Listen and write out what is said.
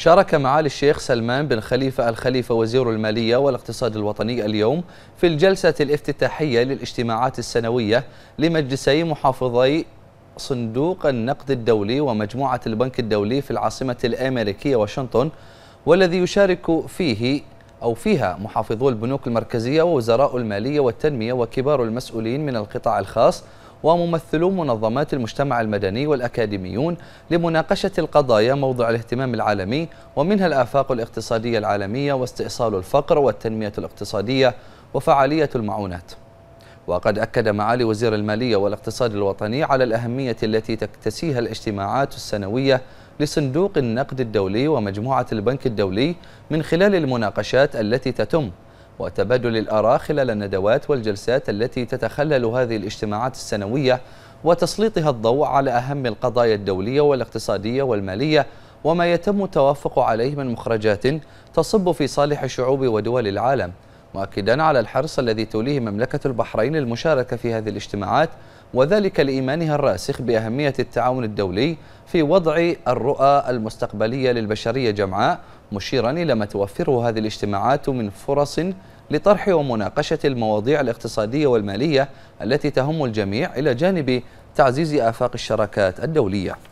شارك معالي الشيخ سلمان بن خليفة الخليفة وزير المالية والاقتصاد الوطني اليوم في الجلسة الافتتاحية للاجتماعات السنوية لمجلسي محافظي صندوق النقد الدولي ومجموعة البنك الدولي في العاصمة الأمريكية واشنطن والذي يشارك فيه أو فيها محافظو البنوك المركزية ووزراء المالية والتنمية وكبار المسؤولين من القطاع الخاص وممثلو منظمات المجتمع المدني والأكاديميون لمناقشة القضايا موضع الاهتمام العالمي ومنها الآفاق الاقتصادية العالمية واستئصال الفقر والتنمية الاقتصادية وفعالية المعونات وقد أكد معالي وزير المالية والاقتصاد الوطني على الأهمية التي تكتسيها الاجتماعات السنوية لصندوق النقد الدولي ومجموعة البنك الدولي من خلال المناقشات التي تتم وتبادل الآراء خلال الندوات والجلسات التي تتخلل هذه الاجتماعات السنوية وتسليطها الضوء على أهم القضايا الدولية والاقتصادية والمالية وما يتم التوافق عليه من مخرجات تصب في صالح شعوب ودول العالم مؤكدا على الحرص الذي توليه مملكة البحرين للمشاركة في هذه الاجتماعات وذلك لإيمانها الراسخ بأهمية التعاون الدولي في وضع الرؤى المستقبلية للبشرية جمعاء مشيرا إلى ما توفره هذه الاجتماعات من فرص لطرح ومناقشة المواضيع الاقتصادية والمالية التي تهم الجميع إلى جانب تعزيز آفاق الشراكات الدولية